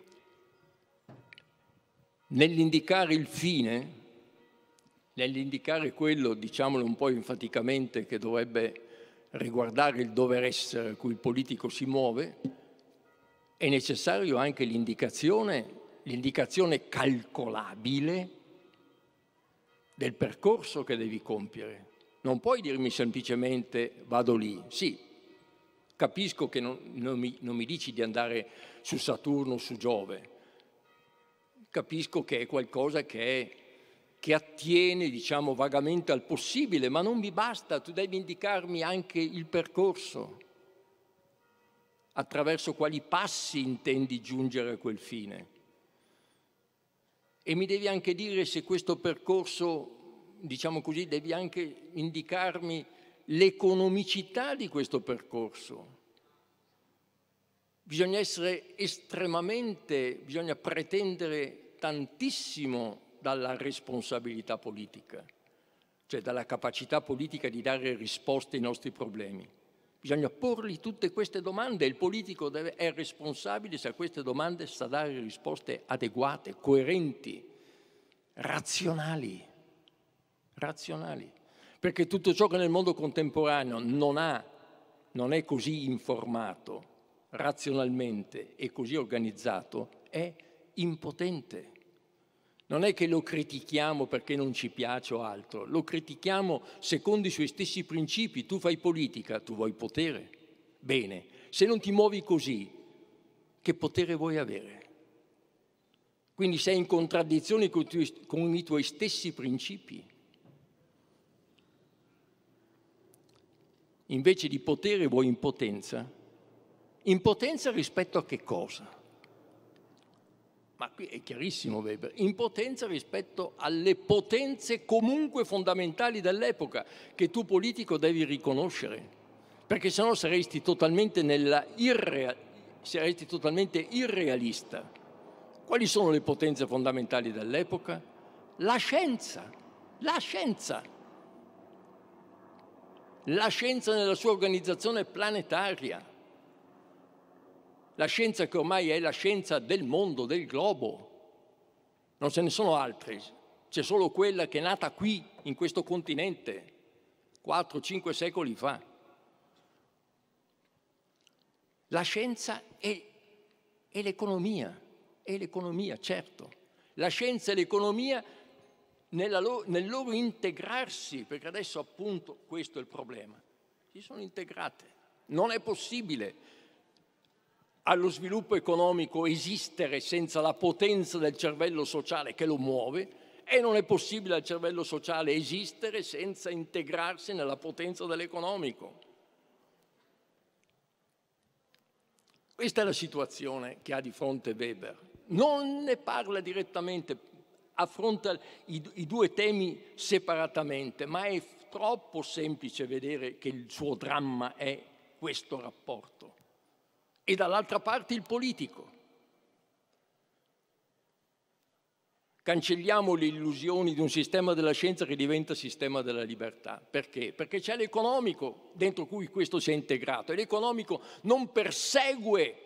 nell'indicare il fine, nell'indicare quello, diciamolo un po' enfaticamente, che dovrebbe riguardare il dover essere a cui il politico si muove, è necessario anche l'indicazione, l'indicazione calcolabile del percorso che devi compiere. Non puoi dirmi semplicemente vado lì. Sì, capisco che non, non, mi, non mi dici di andare su Saturno, su Giove. Capisco che è qualcosa che, è, che attiene, diciamo, vagamente al possibile, ma non mi basta, tu devi indicarmi anche il percorso, attraverso quali passi intendi giungere a quel fine. E mi devi anche dire se questo percorso, diciamo così, devi anche indicarmi l'economicità di questo percorso. Bisogna essere estremamente, bisogna pretendere tantissimo dalla responsabilità politica, cioè dalla capacità politica di dare risposte ai nostri problemi. Bisogna porgli tutte queste domande e il politico deve, è responsabile se a queste domande sa dare risposte adeguate, coerenti, razionali, razionali. Perché tutto ciò che nel mondo contemporaneo non, ha, non è così informato, razionalmente e così organizzato è impotente. Non è che lo critichiamo perché non ci piace o altro, lo critichiamo secondo i suoi stessi principi. Tu fai politica, tu vuoi potere. Bene, se non ti muovi così, che potere vuoi avere? Quindi sei in contraddizione con, tu, con i tuoi stessi principi. Invece di potere vuoi impotenza Impotenza rispetto a che cosa? Ma qui è chiarissimo Weber, impotenza rispetto alle potenze comunque fondamentali dell'epoca che tu politico devi riconoscere, perché sennò saresti totalmente, nella irrea, saresti totalmente irrealista. Quali sono le potenze fondamentali dell'epoca? La scienza, la scienza la scienza nella sua organizzazione planetaria, la scienza che ormai è la scienza del mondo, del globo. Non ce ne sono altre, c'è solo quella che è nata qui, in questo continente, 4-5 secoli fa. La scienza è, e l'economia, è l'economia, certo. La scienza e l'economia loro, nel loro integrarsi, perché adesso appunto questo è il problema, si sono integrate. Non è possibile allo sviluppo economico esistere senza la potenza del cervello sociale che lo muove e non è possibile al cervello sociale esistere senza integrarsi nella potenza dell'economico. Questa è la situazione che ha di fronte Weber. Non ne parla direttamente, affronta i, i due temi separatamente, ma è troppo semplice vedere che il suo dramma è questo rapporto e dall'altra parte il politico. Cancelliamo le illusioni di un sistema della scienza che diventa sistema della libertà. Perché? Perché c'è l'economico dentro cui questo si è integrato e l'economico non persegue.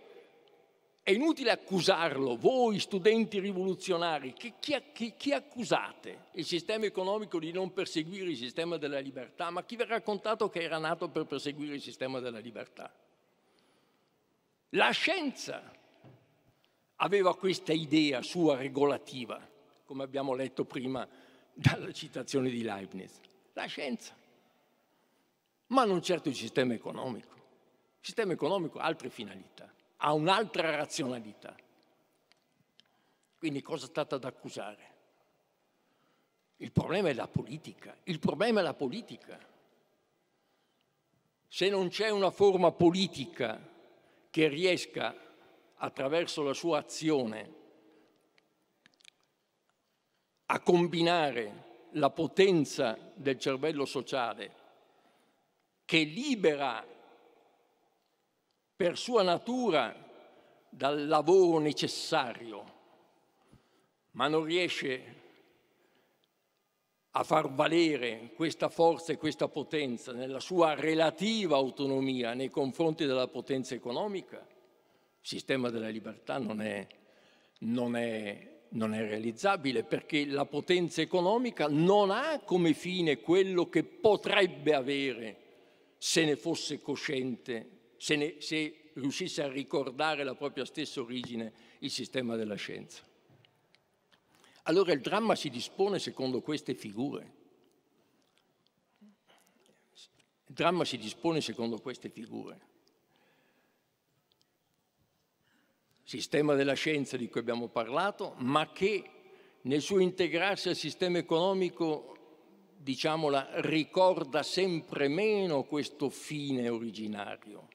È inutile accusarlo, voi studenti rivoluzionari, chi, chi, chi accusate il sistema economico di non perseguire il sistema della libertà? Ma chi vi ha raccontato che era nato per perseguire il sistema della libertà? La scienza aveva questa idea sua regolativa, come abbiamo letto prima dalla citazione di Leibniz. La scienza. Ma non certo il sistema economico. Il sistema economico ha altre finalità, ha un'altra razionalità. Quindi cosa è stata ad accusare? Il problema è la politica. Il problema è la politica. Se non c'è una forma politica che riesca attraverso la sua azione a combinare la potenza del cervello sociale che libera per sua natura dal lavoro necessario, ma non riesce a far valere questa forza e questa potenza nella sua relativa autonomia nei confronti della potenza economica, il sistema della libertà non è, non è, non è realizzabile perché la potenza economica non ha come fine quello che potrebbe avere se ne fosse cosciente, se, ne, se riuscisse a ricordare la propria stessa origine, il sistema della scienza. Allora il dramma si dispone secondo queste figure. Il dramma si dispone secondo queste figure. Sistema della scienza di cui abbiamo parlato, ma che nel suo integrarsi al sistema economico diciamola, ricorda sempre meno questo fine originario,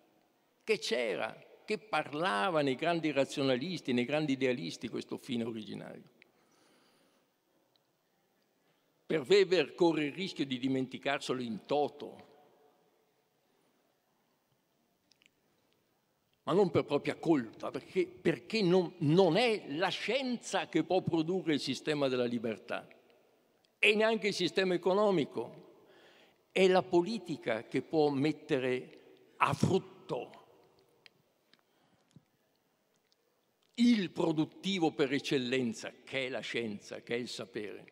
che c'era, che parlava nei grandi razionalisti, nei grandi idealisti questo fine originario. Per Weber corre il rischio di dimenticarselo in toto, ma non per propria colpa, perché, perché non, non è la scienza che può produrre il sistema della libertà e neanche il sistema economico, è la politica che può mettere a frutto il produttivo per eccellenza, che è la scienza, che è il sapere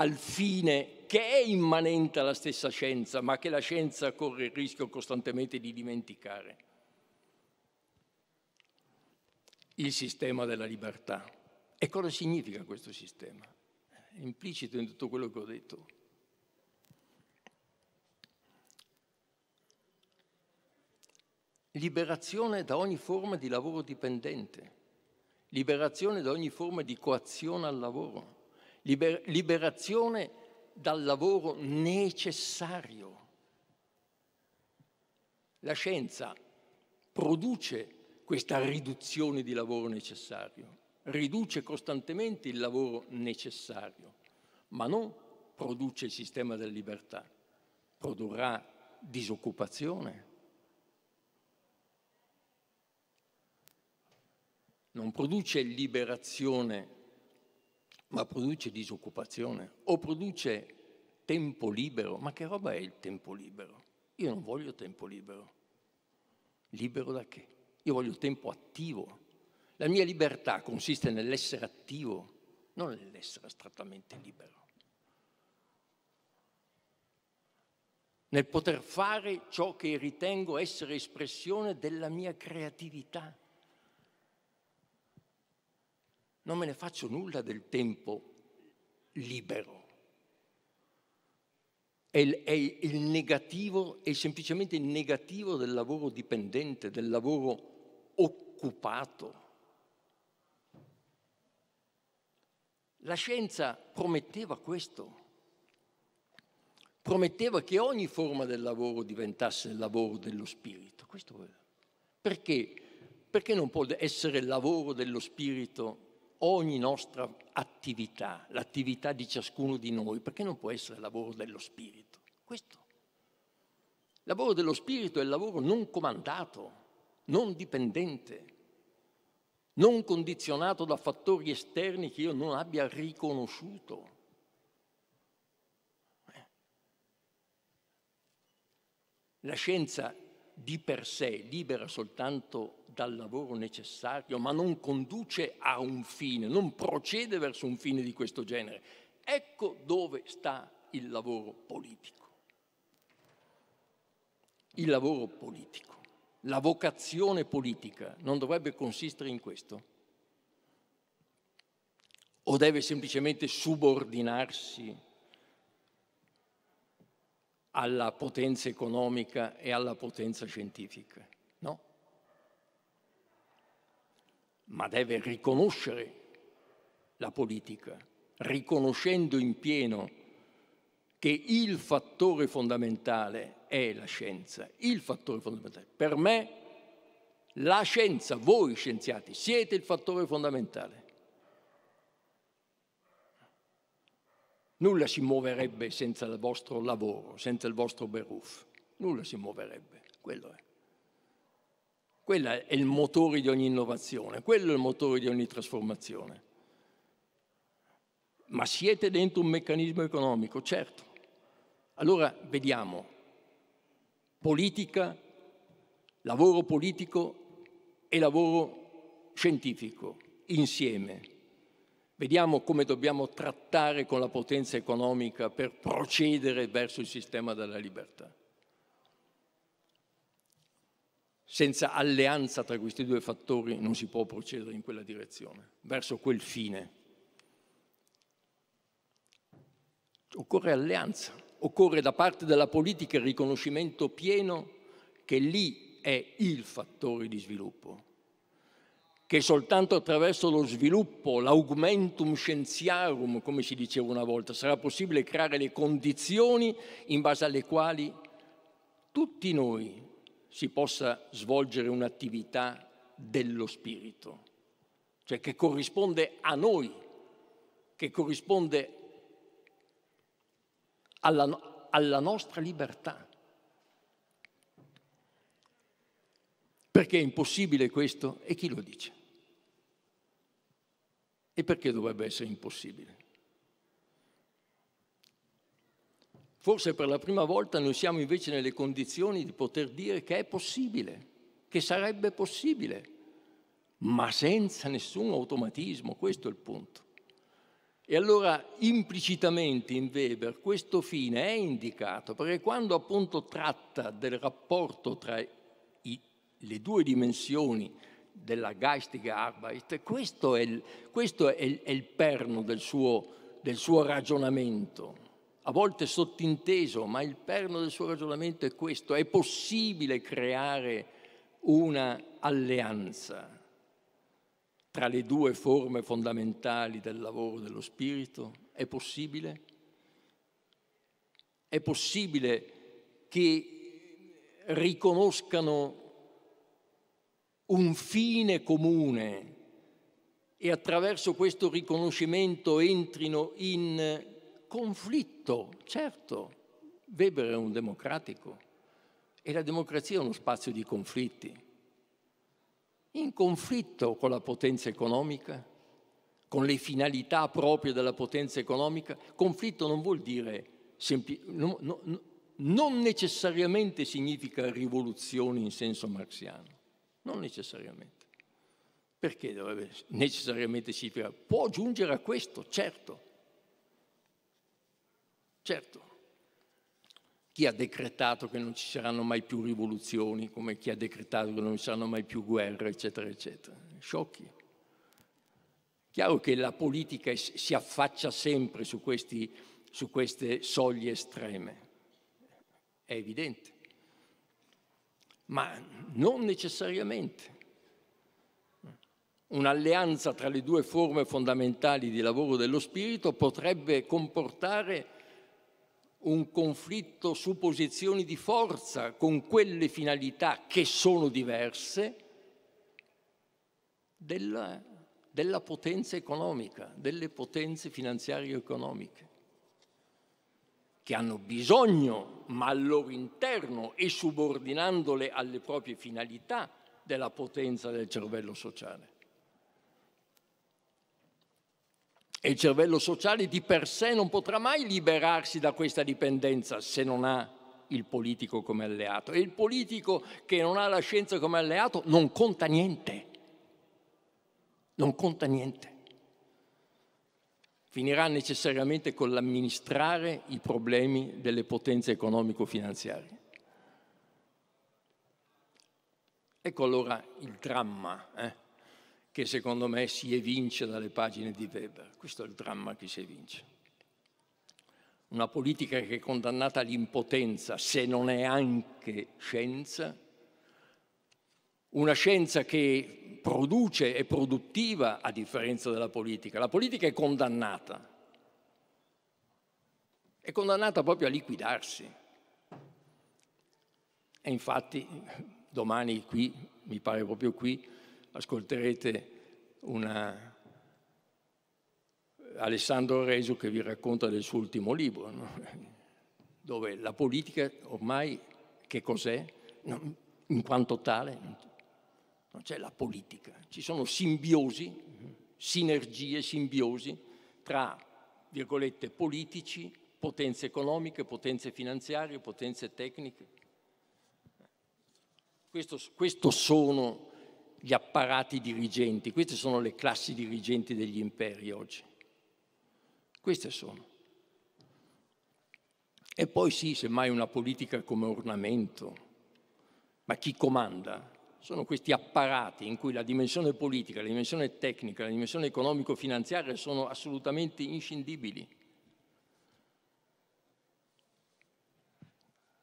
al fine che è immanente alla stessa scienza, ma che la scienza corre il rischio costantemente di dimenticare. Il sistema della libertà. E cosa significa questo sistema? È implicito in tutto quello che ho detto. Liberazione da ogni forma di lavoro dipendente, liberazione da ogni forma di coazione al lavoro liber- liberazione dal lavoro necessario. La scienza produce questa riduzione di lavoro necessario, riduce costantemente il lavoro necessario, ma non produce il sistema della libertà, produrrà disoccupazione. Non produce liberazione ma produce disoccupazione o produce tempo libero. Ma che roba è il tempo libero? Io non voglio tempo libero. Libero da che? Io voglio tempo attivo. La mia libertà consiste nell'essere attivo, non nell'essere astrattamente libero. Nel poter fare ciò che ritengo essere espressione della mia creatività non me ne faccio nulla del tempo libero. È il, è il negativo, è semplicemente il negativo del lavoro dipendente, del lavoro occupato. La scienza prometteva questo, prometteva che ogni forma del lavoro diventasse il lavoro dello spirito. Questo perché? Perché non può essere il lavoro dello spirito ogni nostra attività, l'attività di ciascuno di noi, perché non può essere lavoro dello spirito. Questo. Il lavoro dello spirito è il lavoro non comandato, non dipendente, non condizionato da fattori esterni che io non abbia riconosciuto. Eh. La scienza di per sé libera soltanto dal lavoro necessario, ma non conduce a un fine, non procede verso un fine di questo genere. Ecco dove sta il lavoro politico. Il lavoro politico, la vocazione politica non dovrebbe consistere in questo? O deve semplicemente subordinarsi alla potenza economica e alla potenza scientifica, no? Ma deve riconoscere la politica, riconoscendo in pieno che il fattore fondamentale è la scienza, il fattore fondamentale. Per me la scienza, voi scienziati, siete il fattore fondamentale. Nulla si muoverebbe senza il vostro lavoro, senza il vostro beruf. Nulla si muoverebbe, quello è. Quello è il motore di ogni innovazione, quello è il motore di ogni trasformazione. Ma siete dentro un meccanismo economico, certo. Allora vediamo, politica, lavoro politico e lavoro scientifico insieme Vediamo come dobbiamo trattare con la potenza economica per procedere verso il sistema della libertà. Senza alleanza tra questi due fattori non si può procedere in quella direzione, verso quel fine. Occorre alleanza, occorre da parte della politica il riconoscimento pieno che lì è il fattore di sviluppo che soltanto attraverso lo sviluppo, l'augmentum scienziarum, come si diceva una volta, sarà possibile creare le condizioni in base alle quali tutti noi si possa svolgere un'attività dello spirito, cioè che corrisponde a noi, che corrisponde alla, alla nostra libertà. Perché è impossibile questo? E chi lo dice? E perché dovrebbe essere impossibile? Forse per la prima volta noi siamo invece nelle condizioni di poter dire che è possibile, che sarebbe possibile, ma senza nessun automatismo, questo è il punto. E allora implicitamente in Weber questo fine è indicato, perché quando appunto tratta del rapporto tra i, le due dimensioni della geistige Arbeit, questo è il, questo è il, è il perno del suo, del suo ragionamento a volte sottinteso, ma il perno del suo ragionamento è questo, è possibile creare una alleanza tra le due forme fondamentali del lavoro dello spirito? È possibile? È possibile che riconoscano un fine comune e attraverso questo riconoscimento entrino in conflitto. Certo, Weber è un democratico e la democrazia è uno spazio di conflitti. In conflitto con la potenza economica, con le finalità proprie della potenza economica, conflitto non vuol dire sempli- no, no, non necessariamente significa rivoluzione in senso marxiano non necessariamente. Perché dovrebbe necessariamente significare? Può giungere a questo, certo. Certo. Chi ha decretato che non ci saranno mai più rivoluzioni, come chi ha decretato che non ci saranno mai più guerre, eccetera, eccetera. Sciocchi. Chiaro che la politica si affaccia sempre su, questi, su queste soglie estreme, è evidente ma non necessariamente. Un'alleanza tra le due forme fondamentali di lavoro dello spirito potrebbe comportare un conflitto su posizioni di forza con quelle finalità che sono diverse della, della potenza economica, delle potenze finanziarie economiche che hanno bisogno, ma al loro interno e subordinandole alle proprie finalità, della potenza del cervello sociale. E il cervello sociale di per sé non potrà mai liberarsi da questa dipendenza se non ha il politico come alleato. E il politico che non ha la scienza come alleato non conta niente. Non conta niente finirà necessariamente con l'amministrare i problemi delle potenze economico-finanziarie. Ecco allora il dramma eh, che secondo me si evince dalle pagine di Weber. Questo è il dramma che si evince. Una politica che è condannata all'impotenza, se non è anche scienza, una scienza che produce e produttiva a differenza della politica. La politica è condannata, è condannata proprio a liquidarsi. E infatti domani qui, mi pare proprio qui, ascolterete una... Alessandro Reso che vi racconta del suo ultimo libro, no? dove la politica ormai che cos'è, in quanto tale, non c'è la politica, ci sono simbiosi, sinergie, simbiosi tra, virgolette, politici, potenze economiche, potenze finanziarie, potenze tecniche. Questo, questo sono gli apparati dirigenti, queste sono le classi dirigenti degli imperi oggi. Queste sono. E poi sì, semmai una politica come ornamento, ma chi comanda? sono questi apparati in cui la dimensione politica, la dimensione tecnica, la dimensione economico-finanziaria sono assolutamente inscindibili.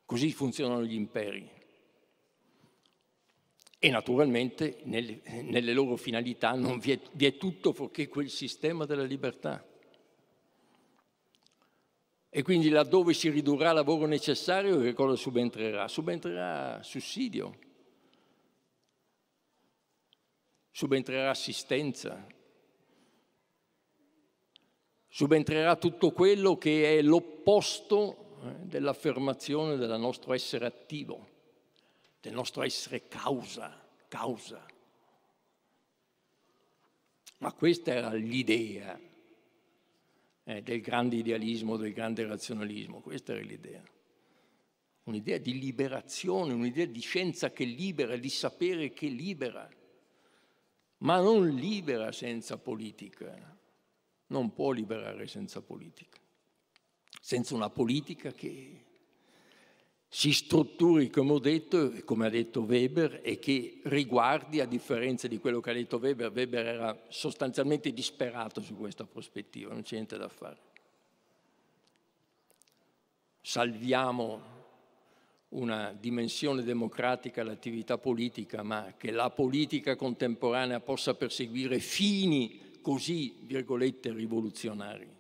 Così funzionano gli imperi. E naturalmente nel, nelle loro finalità non vi è, vi è tutto fuorché quel sistema della libertà. E quindi laddove si ridurrà lavoro necessario, che cosa subentrerà? Subentrerà sussidio, subentrerà assistenza, subentrerà tutto quello che è l'opposto eh, dell'affermazione del nostro essere attivo, del nostro essere causa, causa. Ma questa era l'idea eh, del grande idealismo, del grande razionalismo, questa era l'idea. Un'idea di liberazione, un'idea di scienza che libera, di sapere che libera ma non libera senza politica, non può liberare senza politica, senza una politica che si strutturi, come ho detto, e come ha detto Weber, e che riguardi, a differenza di quello che ha detto Weber, Weber era sostanzialmente disperato su questa prospettiva, non c'è niente da fare. Salviamo una dimensione democratica all'attività politica, ma che la politica contemporanea possa perseguire fini così, virgolette, rivoluzionari.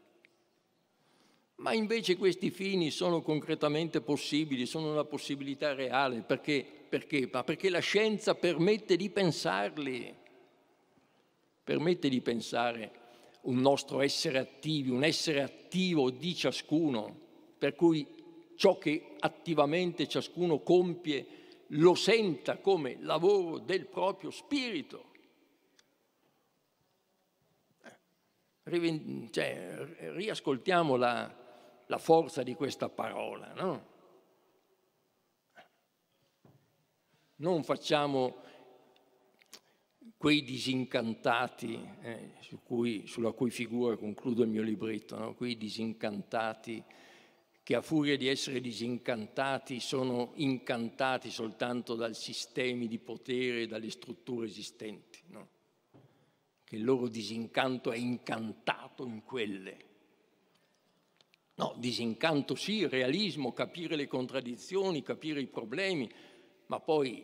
Ma invece questi fini sono concretamente possibili, sono una possibilità reale, perché, perché? perché la scienza permette di pensarli, permette di pensare un nostro essere attivi, un essere attivo di ciascuno, per cui ciò che attivamente ciascuno compie lo senta come lavoro del proprio spirito. Eh, cioè, riascoltiamo la, la, forza di questa parola, no? Non facciamo quei disincantati eh, su cui, sulla cui figura concludo il mio libretto, no? quei disincantati che a furia di essere disincantati sono incantati soltanto dai sistemi di potere e dalle strutture esistenti, no? che il loro disincanto è incantato in quelle. No, disincanto sì, realismo, capire le contraddizioni, capire i problemi, ma poi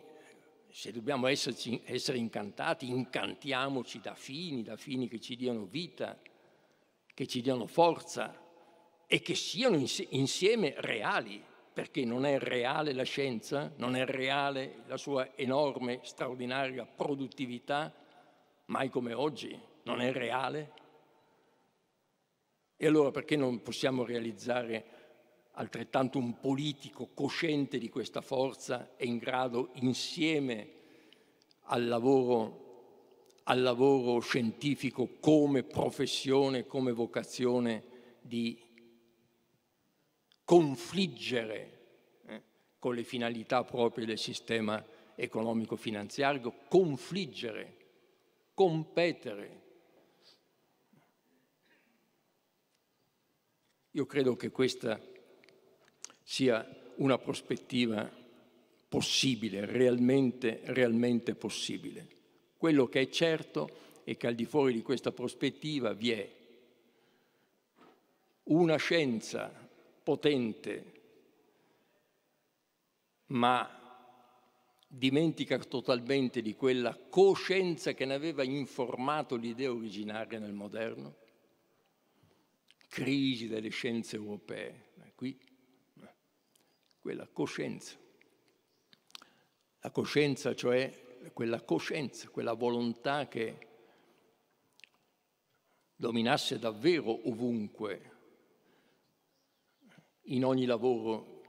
se dobbiamo esserci, essere incantati, incantiamoci da fini, da fini che ci diano vita, che ci diano forza, e che siano insieme reali, perché non è reale la scienza, non è reale la sua enorme, straordinaria produttività, mai come oggi, non è reale. E allora perché non possiamo realizzare altrettanto un politico cosciente di questa forza e in grado insieme al lavoro al lavoro scientifico come professione, come vocazione di confliggere eh, con le finalità proprie del sistema economico-finanziario, confliggere, competere. Io credo che questa sia una prospettiva possibile, realmente, realmente possibile. Quello che è certo è che al di fuori di questa prospettiva vi è una scienza potente, ma dimentica totalmente di quella coscienza che ne aveva informato l'idea originaria nel moderno? Crisi delle scienze europee, eh, qui eh, quella coscienza. La coscienza, cioè quella coscienza, quella volontà che dominasse davvero ovunque in ogni lavoro,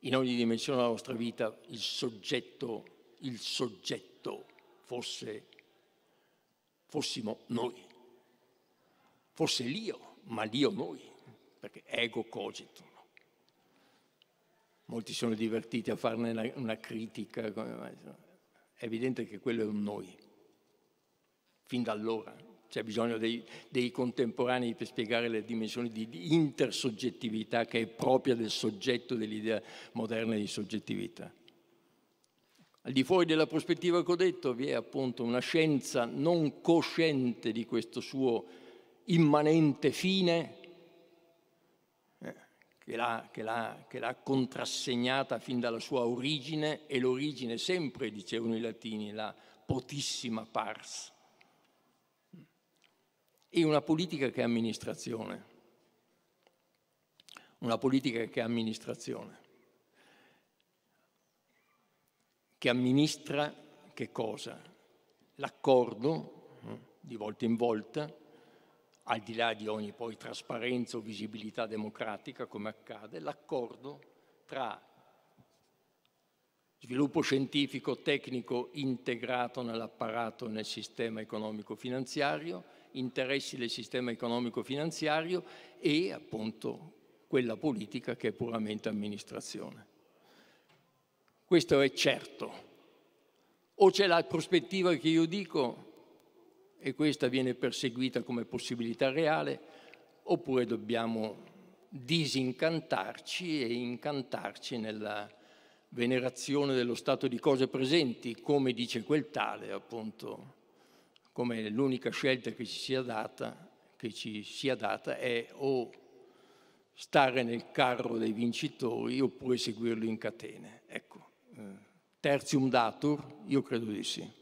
in ogni dimensione della nostra vita, il soggetto, il soggetto fosse, fossimo noi, fosse l'io, ma l'io noi, perché ego cogito. Molti sono divertiti a farne una, una critica, è evidente che quello è un noi, fin da allora c'è bisogno dei, dei, contemporanei per spiegare le dimensioni di intersoggettività che è propria del soggetto dell'idea moderna di soggettività. Al di fuori della prospettiva che ho detto vi è appunto una scienza non cosciente di questo suo immanente fine eh, che l'ha contrassegnata fin dalla sua origine e l'origine sempre, dicevano i latini, la potissima pars e una politica che è amministrazione. Una politica che è amministrazione. Che amministra che cosa? L'accordo, eh, di volta in volta, al di là di ogni poi trasparenza o visibilità democratica, come accade, l'accordo tra sviluppo scientifico, tecnico integrato nell'apparato, nel sistema economico-finanziario, interessi del sistema economico-finanziario e appunto quella politica che è puramente amministrazione. Questo è certo. O c'è la prospettiva che io dico, e questa viene perseguita come possibilità reale, oppure dobbiamo disincantarci e incantarci nella venerazione dello stato di cose presenti, come dice quel tale, appunto, come l'unica scelta che ci sia data, che ci sia data è o stare nel carro dei vincitori oppure seguirlo in catene. Ecco, eh, terzium datur, io credo di sì.